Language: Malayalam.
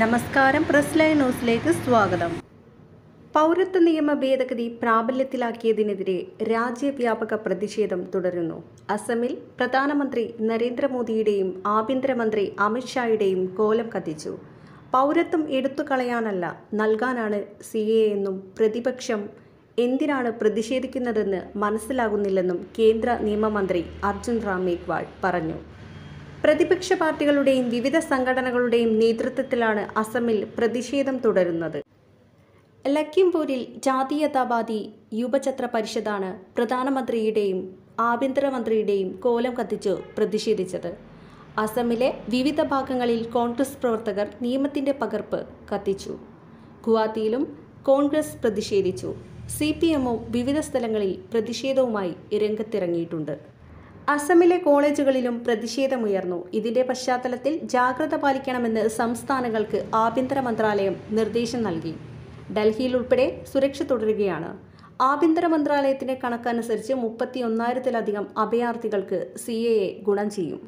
നമസ്കാരം പ്രസ് ലൈൻ ന്യൂസിലേക്ക് സ്വാഗതം പൗരത്വ നിയമ ഭേദഗതി പ്രാബല്യത്തിലാക്കിയതിനെതിരെ രാജ്യവ്യാപക പ്രതിഷേധം തുടരുന്നു അസമിൽ പ്രധാനമന്ത്രി നരേന്ദ്രമോദിയുടെയും ആഭ്യന്തരമന്ത്രി അമിത്ഷായുടെയും കോലം കത്തിച്ചു പൗരത്വം എടുത്തു കളയാനല്ല നൽകാനാണ് സി എ എന്നും പ്രതിപക്ഷം എന്തിനാണ് പ്രതിഷേധിക്കുന്നതെന്ന് മനസ്സിലാകുന്നില്ലെന്നും കേന്ദ്ര നിയമമന്ത്രി അർജുൻ റാം മേഘ്വാൾ പറഞ്ഞു പ്രതിപക്ഷ പാർട്ടികളുടെയും വിവിധ സംഘടനകളുടെയും നേതൃത്വത്തിലാണ് അസമിൽ പ്രതിഷേധം തുടരുന്നത് ലക്കിംപൂരിൽ ജാതീയതാവാദി യുവചത്ര പരിഷത്താണ് പ്രധാനമന്ത്രിയുടെയും ആഭ്യന്തരമന്ത്രിയുടെയും കോലം കത്തിച്ചു പ്രതിഷേധിച്ചത് അസമിലെ വിവിധ ഭാഗങ്ങളിൽ കോൺഗ്രസ് പ്രവർത്തകർ നിയമത്തിൻ്റെ പകർപ്പ് കത്തിച്ചു ഗുവാഹത്തിയിലും കോൺഗ്രസ് പ്രതിഷേധിച്ചു സി പി എമ്മും വിവിധ സ്ഥലങ്ങളിൽ പ്രതിഷേധവുമായി രംഗത്തിറങ്ങിയിട്ടുണ്ട് അസമിലെ കോളേജുകളിലും പ്രതിഷേധമുയർന്നു ഇതിന്റെ പശ്ചാത്തലത്തിൽ ജാഗ്രത പാലിക്കണമെന്ന് സംസ്ഥാനങ്ങൾക്ക് ആഭ്യന്തര മന്ത്രാലയം നിർദ്ദേശം നൽകി ഡൽഹിയിൽ ഉൾപ്പെടെ സുരക്ഷ തുടരുകയാണ് ആഭ്യന്തര മന്ത്രാലയത്തിന്റെ കണക്കനുസരിച്ച് മുപ്പത്തി ഒന്നായിരത്തിലധികം അഭയാർത്ഥികൾക്ക് സി എ ഗുണം ചെയ്യും